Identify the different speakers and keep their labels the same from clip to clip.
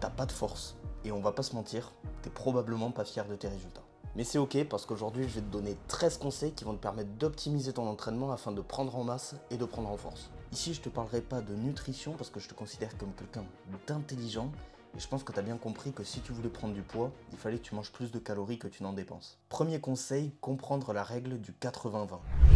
Speaker 1: t'as pas de force. Et on va pas se mentir, t'es probablement pas fier de tes résultats. Mais c'est ok parce qu'aujourd'hui je vais te donner 13 conseils qui vont te permettre d'optimiser ton entraînement afin de prendre en masse et de prendre en force. Ici je te parlerai pas de nutrition parce que je te considère comme quelqu'un d'intelligent et je pense que tu as bien compris que si tu voulais prendre du poids, il fallait que tu manges plus de calories que tu n'en dépenses. Premier conseil, comprendre la règle du 80-20.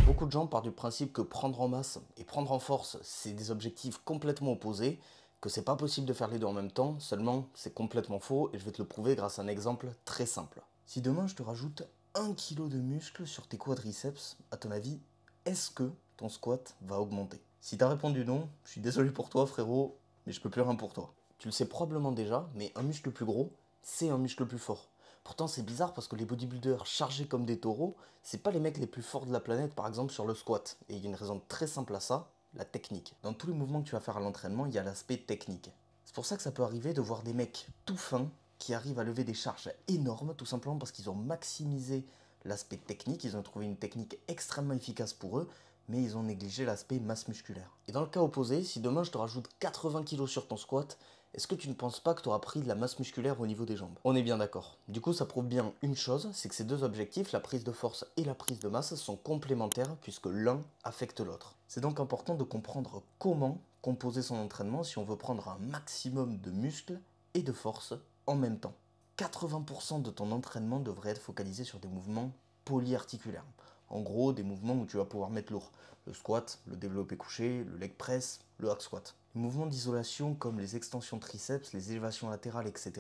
Speaker 1: Beaucoup de gens partent du principe que prendre en masse et prendre en force, c'est des objectifs complètement opposés que c'est pas possible de faire les deux en même temps, seulement c'est complètement faux et je vais te le prouver grâce à un exemple très simple. Si demain je te rajoute un kilo de muscle sur tes quadriceps, à ton avis, est-ce que ton squat va augmenter Si t'as répondu non, je suis désolé pour toi frérot, mais je peux plus rien pour toi. Tu le sais probablement déjà, mais un muscle plus gros, c'est un muscle plus fort. Pourtant, c'est bizarre parce que les bodybuilders chargés comme des taureaux, c'est pas les mecs les plus forts de la planète, par exemple sur le squat. Et il y a une raison très simple à ça, la technique. Dans tous les mouvements que tu vas faire à l'entraînement, il y a l'aspect technique. C'est pour ça que ça peut arriver de voir des mecs tout fins qui arrivent à lever des charges énormes, tout simplement parce qu'ils ont maximisé l'aspect technique, ils ont trouvé une technique extrêmement efficace pour eux, mais ils ont négligé l'aspect masse musculaire. Et dans le cas opposé, si demain je te rajoute 80 kg sur ton squat, est-ce que tu ne penses pas que tu auras pris de la masse musculaire au niveau des jambes On est bien d'accord. Du coup, ça prouve bien une chose, c'est que ces deux objectifs, la prise de force et la prise de masse, sont complémentaires puisque l'un affecte l'autre. C'est donc important de comprendre comment composer son entraînement si on veut prendre un maximum de muscles et de force en même temps. 80% de ton entraînement devrait être focalisé sur des mouvements polyarticulaires. En gros, des mouvements où tu vas pouvoir mettre lourd. Le squat, le développé couché, le leg press, le hack squat. Les mouvements d'isolation comme les extensions triceps, les élévations latérales, etc.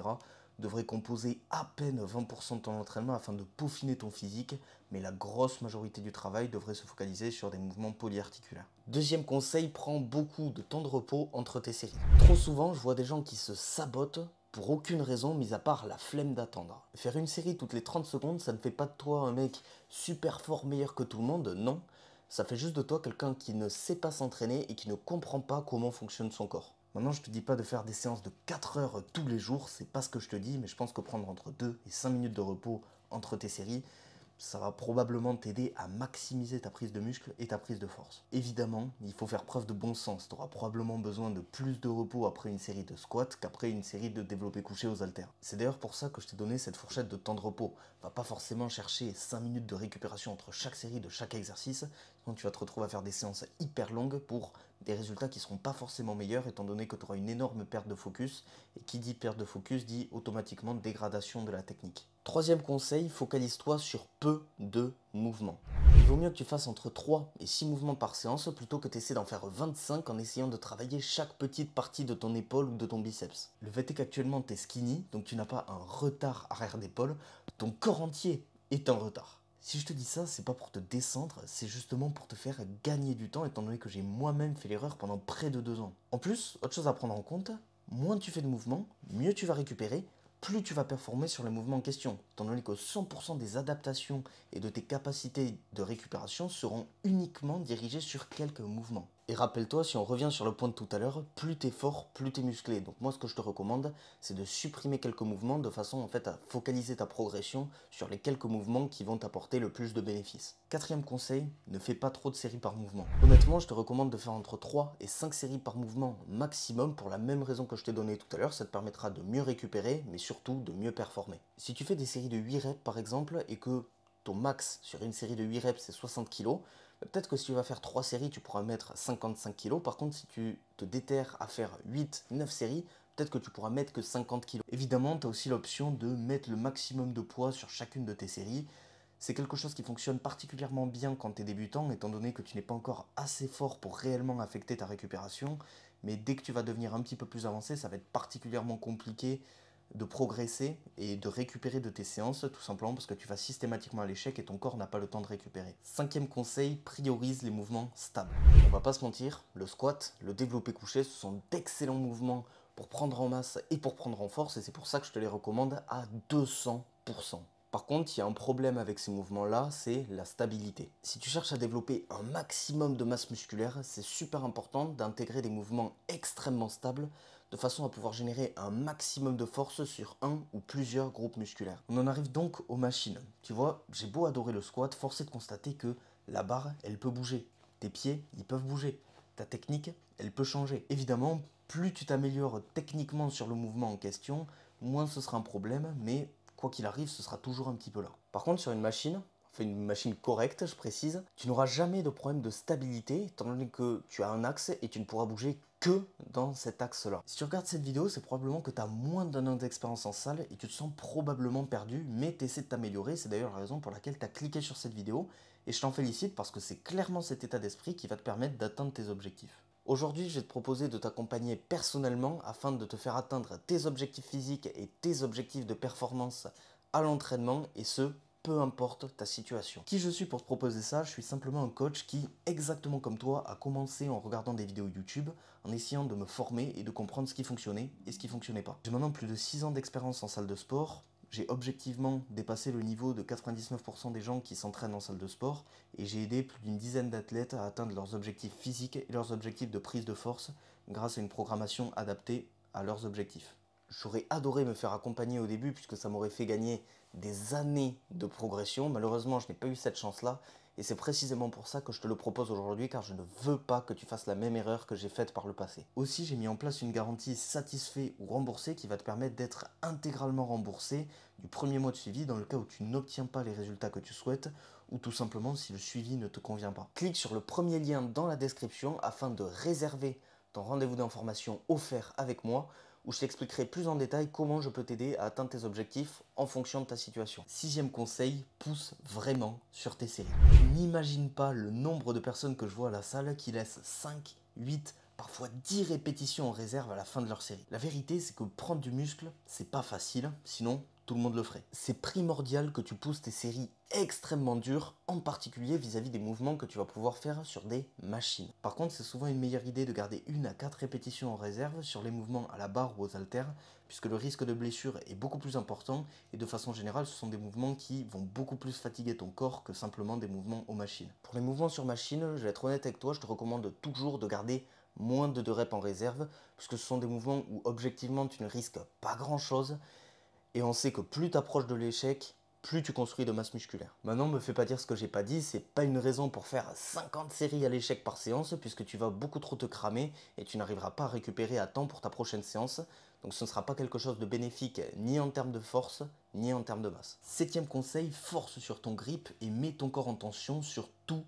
Speaker 1: devraient composer à peine 20% de ton entraînement afin de peaufiner ton physique, mais la grosse majorité du travail devrait se focaliser sur des mouvements polyarticulaires. Deuxième conseil, prends beaucoup de temps de repos entre tes séries. Trop souvent, je vois des gens qui se sabotent pour aucune raison, mis à part la flemme d'attendre. Faire une série toutes les 30 secondes, ça ne fait pas de toi un mec super fort meilleur que tout le monde, non. Ça fait juste de toi quelqu'un qui ne sait pas s'entraîner et qui ne comprend pas comment fonctionne son corps. Maintenant, je te dis pas de faire des séances de 4 heures tous les jours, c'est pas ce que je te dis, mais je pense que prendre entre 2 et 5 minutes de repos entre tes séries, ça va probablement t'aider à maximiser ta prise de muscle et ta prise de force. Évidemment, il faut faire preuve de bon sens. Tu auras probablement besoin de plus de repos après une série de squats qu'après une série de développés couchés aux haltères. C'est d'ailleurs pour ça que je t'ai donné cette fourchette de temps de repos. Va pas forcément chercher 5 minutes de récupération entre chaque série de chaque exercice, sinon tu vas te retrouver à faire des séances hyper longues pour des résultats qui seront pas forcément meilleurs étant donné que tu auras une énorme perte de focus et qui dit perte de focus dit automatiquement dégradation de la technique. Troisième conseil, focalise-toi sur peu de mouvements. Il vaut mieux que tu fasses entre 3 et 6 mouvements par séance plutôt que tu d'en faire 25 en essayant de travailler chaque petite partie de ton épaule ou de ton biceps. Le fait est qu'actuellement tu es skinny, donc tu n'as pas un retard arrière d'épaule, ton corps entier est en retard. Si je te dis ça, c'est pas pour te descendre, c'est justement pour te faire gagner du temps étant donné que j'ai moi-même fait l'erreur pendant près de deux ans. En plus, autre chose à prendre en compte, moins tu fais de mouvements, mieux tu vas récupérer, plus tu vas performer sur le mouvement en question, étant que 100% des adaptations et de tes capacités de récupération seront uniquement dirigées sur quelques mouvements. Et rappelle-toi, si on revient sur le point de tout à l'heure, plus t'es fort, plus t'es musclé. Donc moi, ce que je te recommande, c'est de supprimer quelques mouvements de façon en fait à focaliser ta progression sur les quelques mouvements qui vont t'apporter le plus de bénéfices. Quatrième conseil, ne fais pas trop de séries par mouvement. Honnêtement, je te recommande de faire entre 3 et 5 séries par mouvement maximum pour la même raison que je t'ai donnée tout à l'heure, ça te permettra de mieux récupérer, mais surtout de mieux performer. Si tu fais des séries de 8 reps par exemple et que ton max sur une série de 8 reps c'est 60 kg, Peut-être que si tu vas faire 3 séries, tu pourras mettre 55 kg. Par contre, si tu te déterres à faire 8, 9 séries, peut-être que tu pourras mettre que 50 kg. Évidemment, tu as aussi l'option de mettre le maximum de poids sur chacune de tes séries. C'est quelque chose qui fonctionne particulièrement bien quand tu es débutant, étant donné que tu n'es pas encore assez fort pour réellement affecter ta récupération. Mais dès que tu vas devenir un petit peu plus avancé, ça va être particulièrement compliqué de progresser et de récupérer de tes séances, tout simplement parce que tu vas systématiquement à l'échec et ton corps n'a pas le temps de récupérer. Cinquième conseil, priorise les mouvements stables. On va pas se mentir, le squat, le développé couché, ce sont d'excellents mouvements pour prendre en masse et pour prendre en force, et c'est pour ça que je te les recommande à 200%. Par contre, il y a un problème avec ces mouvements-là, c'est la stabilité. Si tu cherches à développer un maximum de masse musculaire, c'est super important d'intégrer des mouvements extrêmement stables de façon à pouvoir générer un maximum de force sur un ou plusieurs groupes musculaires. On en arrive donc aux machines. Tu vois, j'ai beau adorer le squat, forcé de constater que la barre, elle peut bouger. Tes pieds, ils peuvent bouger. Ta technique, elle peut changer. Évidemment, plus tu t'améliores techniquement sur le mouvement en question, moins ce sera un problème, mais quoi qu'il arrive, ce sera toujours un petit peu là. Par contre, sur une machine, enfin une machine correcte, je précise, tu n'auras jamais de problème de stabilité, étant donné que tu as un axe et tu ne pourras bouger que dans cet axe-là. Si tu regardes cette vidéo, c'est probablement que tu as moins d'un an d'expérience en salle et tu te sens probablement perdu, mais tu essaies de t'améliorer. C'est d'ailleurs la raison pour laquelle tu as cliqué sur cette vidéo et je t'en félicite parce que c'est clairement cet état d'esprit qui va te permettre d'atteindre tes objectifs. Aujourd'hui, je vais te proposer de t'accompagner personnellement afin de te faire atteindre tes objectifs physiques et tes objectifs de performance à l'entraînement et ce, peu importe ta situation. Qui je suis pour te proposer ça Je suis simplement un coach qui, exactement comme toi, a commencé en regardant des vidéos YouTube, en essayant de me former et de comprendre ce qui fonctionnait et ce qui fonctionnait pas. J'ai maintenant plus de 6 ans d'expérience en salle de sport, j'ai objectivement dépassé le niveau de 99% des gens qui s'entraînent en salle de sport et j'ai aidé plus d'une dizaine d'athlètes à atteindre leurs objectifs physiques et leurs objectifs de prise de force grâce à une programmation adaptée à leurs objectifs. J'aurais adoré me faire accompagner au début puisque ça m'aurait fait gagner des années de progression. Malheureusement, je n'ai pas eu cette chance-là et c'est précisément pour ça que je te le propose aujourd'hui car je ne veux pas que tu fasses la même erreur que j'ai faite par le passé. Aussi, j'ai mis en place une garantie satisfait ou remboursée qui va te permettre d'être intégralement remboursé du premier mois de suivi dans le cas où tu n'obtiens pas les résultats que tu souhaites ou tout simplement si le suivi ne te convient pas. Clique sur le premier lien dans la description afin de réserver ton rendez-vous d'information offert avec moi où je t'expliquerai plus en détail comment je peux t'aider à atteindre tes objectifs en fonction de ta situation. Sixième conseil, pousse vraiment sur tes séries. N'imagine pas le nombre de personnes que je vois à la salle qui laissent 5, 8, parfois 10 répétitions en réserve à la fin de leur série. La vérité, c'est que prendre du muscle, c'est pas facile, sinon tout le monde le ferait. C'est primordial que tu pousses tes séries extrêmement dures, en particulier vis-à-vis des mouvements que tu vas pouvoir faire sur des machines. Par contre, c'est souvent une meilleure idée de garder une à quatre répétitions en réserve sur les mouvements à la barre ou aux haltères, puisque le risque de blessure est beaucoup plus important, et de façon générale, ce sont des mouvements qui vont beaucoup plus fatiguer ton corps que simplement des mouvements aux machines. Pour les mouvements sur machine, je vais être honnête avec toi, je te recommande toujours de garder moins de deux reps en réserve, puisque ce sont des mouvements où objectivement tu ne risques pas grand chose, et on sait que plus approches de l'échec, plus tu construis de masse musculaire. Maintenant, me fais pas dire ce que j'ai pas dit, c'est pas une raison pour faire 50 séries à l'échec par séance, puisque tu vas beaucoup trop te cramer et tu n'arriveras pas à récupérer à temps pour ta prochaine séance, donc ce ne sera pas quelque chose de bénéfique ni en termes de force, ni en termes de masse. Septième conseil, force sur ton grip et mets ton corps en tension sur tous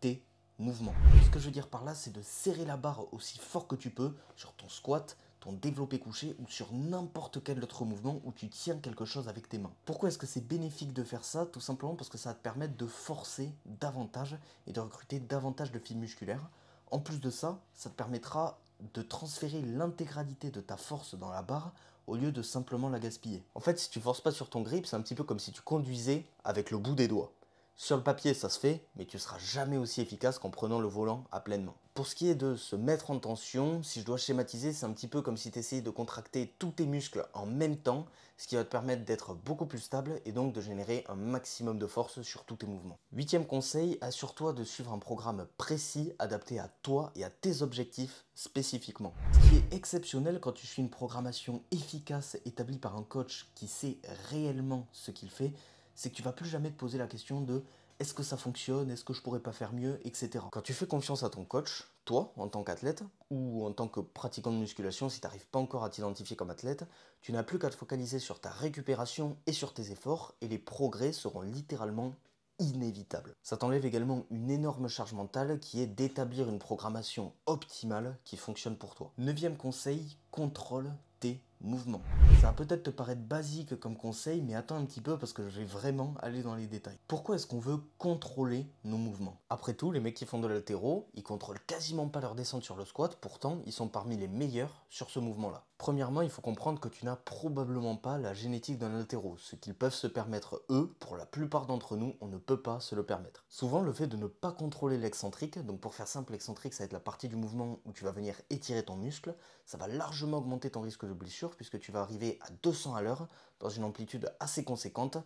Speaker 1: tes mouvements. Ce que je veux dire par là, c'est de serrer la barre aussi fort que tu peux sur ton squat, ton développé couché ou sur n'importe quel autre mouvement où tu tiens quelque chose avec tes mains. Pourquoi est-ce que c'est bénéfique de faire ça Tout simplement parce que ça va te permettre de forcer davantage et de recruter davantage de fibres musculaires. En plus de ça, ça te permettra de transférer l'intégralité de ta force dans la barre au lieu de simplement la gaspiller. En fait, si tu forces pas sur ton grip, c'est un petit peu comme si tu conduisais avec le bout des doigts. Sur le papier, ça se fait, mais tu seras jamais aussi efficace qu'en prenant le volant à pleinement. Pour ce qui est de se mettre en tension, si je dois schématiser, c'est un petit peu comme si tu essayais de contracter tous tes muscles en même temps, ce qui va te permettre d'être beaucoup plus stable et donc de générer un maximum de force sur tous tes mouvements. Huitième conseil, assure-toi de suivre un programme précis adapté à toi et à tes objectifs spécifiquement. Ce qui est exceptionnel quand tu suis une programmation efficace établie par un coach qui sait réellement ce qu'il fait, c'est que tu vas plus jamais te poser la question de est-ce que ça fonctionne, est-ce que je pourrais pas faire mieux, etc. Quand tu fais confiance à ton coach, toi, en tant qu'athlète, ou en tant que pratiquant de musculation, si tu n'arrives pas encore à t'identifier comme athlète, tu n'as plus qu'à te focaliser sur ta récupération et sur tes efforts, et les progrès seront littéralement inévitables. Ça t'enlève également une énorme charge mentale qui est d'établir une programmation optimale qui fonctionne pour toi. Neuvième conseil, contrôle tes mouvement. Ça va peut-être te paraître basique comme conseil, mais attends un petit peu parce que je vais vraiment aller dans les détails. Pourquoi est-ce qu'on veut contrôler nos mouvements Après tout, les mecs qui font de l'altéro, ils contrôlent quasiment pas leur descente sur le squat, pourtant ils sont parmi les meilleurs sur ce mouvement-là. Premièrement, il faut comprendre que tu n'as probablement pas la génétique d'un altéro. Ce qu'ils peuvent se permettre eux, pour la plupart d'entre nous, on ne peut pas se le permettre. Souvent, le fait de ne pas contrôler l'excentrique, donc pour faire simple, l'excentrique ça va être la partie du mouvement où tu vas venir étirer ton muscle, ça va largement augmenter ton risque de blessure puisque tu vas arriver à 200 à l'heure dans une amplitude assez conséquente.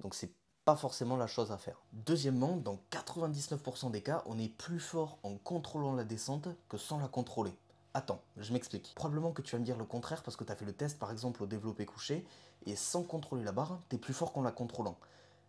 Speaker 1: Donc c'est pas forcément la chose à faire. Deuxièmement, dans 99% des cas, on est plus fort en contrôlant la descente que sans la contrôler. Attends, je m'explique. Probablement que tu vas me dire le contraire parce que tu as fait le test par exemple au développé couché et sans contrôler la barre, t'es plus fort qu'en la contrôlant.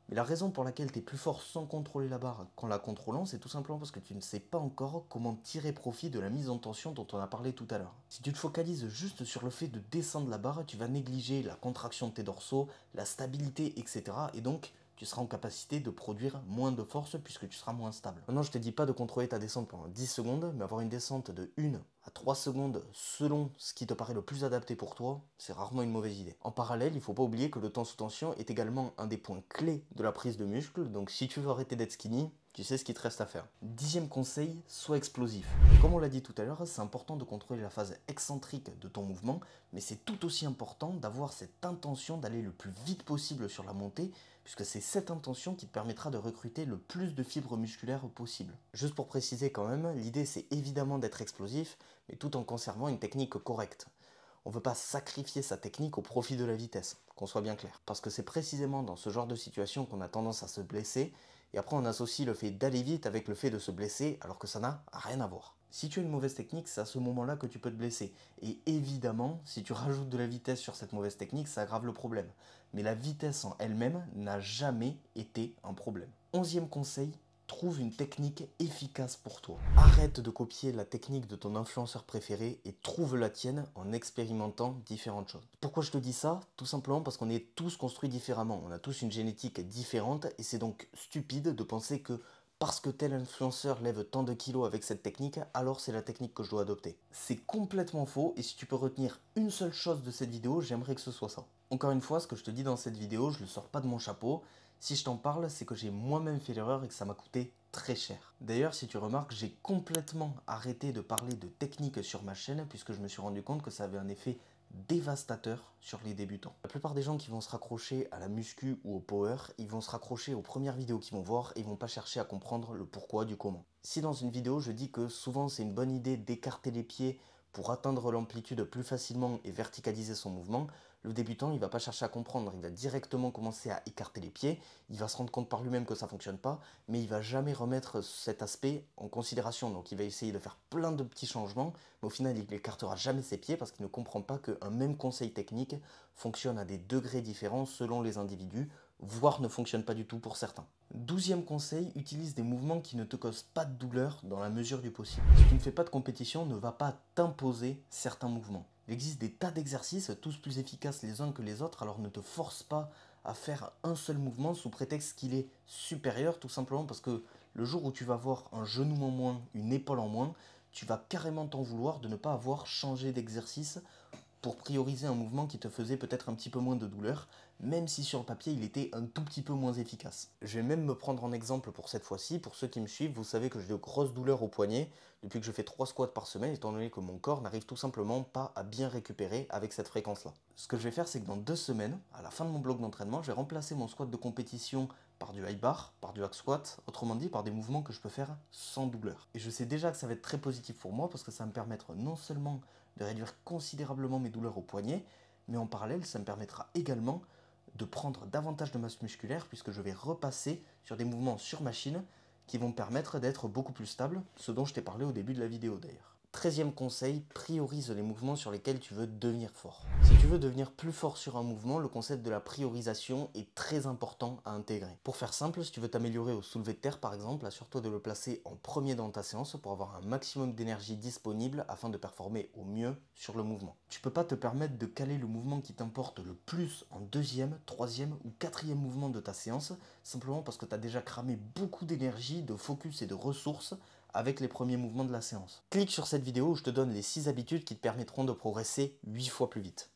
Speaker 1: Mais la raison pour laquelle tu es plus fort sans contrôler la barre qu'en la contrôlant, c'est tout simplement parce que tu ne sais pas encore comment tirer profit de la mise en tension dont on a parlé tout à l'heure. Si tu te focalises juste sur le fait de descendre la barre, tu vas négliger la contraction de tes dorsaux, la stabilité, etc. Et donc, tu seras en capacité de produire moins de force puisque tu seras moins stable. Maintenant, je te dis pas de contrôler ta descente pendant 10 secondes, mais avoir une descente de 1 à 3 secondes selon ce qui te paraît le plus adapté pour toi, c'est rarement une mauvaise idée. En parallèle, il ne faut pas oublier que le temps sous tension est également un des points clés de la prise de muscle, donc si tu veux arrêter d'être skinny, tu sais ce qu'il te reste à faire. Dixième conseil, sois explosif. Comme on l'a dit tout à l'heure, c'est important de contrôler la phase excentrique de ton mouvement, mais c'est tout aussi important d'avoir cette intention d'aller le plus vite possible sur la montée, puisque c'est cette intention qui te permettra de recruter le plus de fibres musculaires possible. Juste pour préciser quand même, l'idée c'est évidemment d'être explosif, mais tout en conservant une technique correcte on ne veut pas sacrifier sa technique au profit de la vitesse, qu'on soit bien clair. Parce que c'est précisément dans ce genre de situation qu'on a tendance à se blesser et après on associe le fait d'aller vite avec le fait de se blesser alors que ça n'a rien à voir. Si tu as une mauvaise technique, c'est à ce moment-là que tu peux te blesser. Et évidemment, si tu rajoutes de la vitesse sur cette mauvaise technique, ça aggrave le problème. Mais la vitesse en elle-même n'a jamais été un problème. Onzième conseil, Trouve une technique efficace pour toi. Arrête de copier la technique de ton influenceur préféré et trouve la tienne en expérimentant différentes choses. Pourquoi je te dis ça Tout simplement parce qu'on est tous construits différemment. On a tous une génétique différente et c'est donc stupide de penser que parce que tel influenceur lève tant de kilos avec cette technique, alors c'est la technique que je dois adopter. C'est complètement faux et si tu peux retenir une seule chose de cette vidéo, j'aimerais que ce soit ça. Encore une fois, ce que je te dis dans cette vidéo, je ne le sors pas de mon chapeau, si je t'en parle, c'est que j'ai moi-même fait l'erreur et que ça m'a coûté très cher. D'ailleurs, si tu remarques, j'ai complètement arrêté de parler de technique sur ma chaîne puisque je me suis rendu compte que ça avait un effet dévastateur sur les débutants. La plupart des gens qui vont se raccrocher à la muscu ou au power, ils vont se raccrocher aux premières vidéos qu'ils vont voir et ils vont pas chercher à comprendre le pourquoi du comment. Si dans une vidéo je dis que souvent c'est une bonne idée d'écarter les pieds pour atteindre l'amplitude plus facilement et verticaliser son mouvement, le débutant, il va pas chercher à comprendre, il va directement commencer à écarter les pieds, il va se rendre compte par lui-même que ça fonctionne pas, mais il va jamais remettre cet aspect en considération. Donc il va essayer de faire plein de petits changements, mais au final, il écartera jamais ses pieds parce qu'il ne comprend pas qu'un même conseil technique fonctionne à des degrés différents selon les individus, voire ne fonctionne pas du tout pour certains. Douzième conseil, utilise des mouvements qui ne te causent pas de douleur dans la mesure du possible. Si tu ne fais pas de compétition, ne va pas t'imposer certains mouvements. Il existe des tas d'exercices, tous plus efficaces les uns que les autres, alors ne te force pas à faire un seul mouvement sous prétexte qu'il est supérieur, tout simplement parce que le jour où tu vas avoir un genou en moins, une épaule en moins, tu vas carrément t'en vouloir de ne pas avoir changé d'exercice pour prioriser un mouvement qui te faisait peut-être un petit peu moins de douleur, même si sur le papier il était un tout petit peu moins efficace. Je vais même me prendre en exemple pour cette fois-ci, pour ceux qui me suivent, vous savez que j'ai de grosses douleurs au poignet depuis que je fais trois squats par semaine, étant donné que mon corps n'arrive tout simplement pas à bien récupérer avec cette fréquence-là. Ce que je vais faire, c'est que dans deux semaines, à la fin de mon bloc d'entraînement, je vais remplacer mon squat de compétition par du high bar, par du hack squat, autrement dit par des mouvements que je peux faire sans douleur. Et je sais déjà que ça va être très positif pour moi parce que ça va me permettre non seulement de réduire considérablement mes douleurs au poignet, mais en parallèle ça me permettra également de prendre davantage de masse musculaire puisque je vais repasser sur des mouvements sur machine qui vont me permettre d'être beaucoup plus stable, ce dont je t'ai parlé au début de la vidéo d'ailleurs. Treizième conseil, priorise les mouvements sur lesquels tu veux devenir fort. Si tu veux devenir plus fort sur un mouvement, le concept de la priorisation est très important à intégrer. Pour faire simple, si tu veux t'améliorer au soulevé de terre par exemple, assure-toi de le placer en premier dans ta séance pour avoir un maximum d'énergie disponible afin de performer au mieux sur le mouvement. Tu ne peux pas te permettre de caler le mouvement qui t'importe le plus en deuxième, troisième ou quatrième mouvement de ta séance, simplement parce que tu as déjà cramé beaucoup d'énergie, de focus et de ressources avec les premiers mouvements de la séance. Clique sur cette vidéo où je te donne les 6 habitudes qui te permettront de progresser 8 fois plus vite.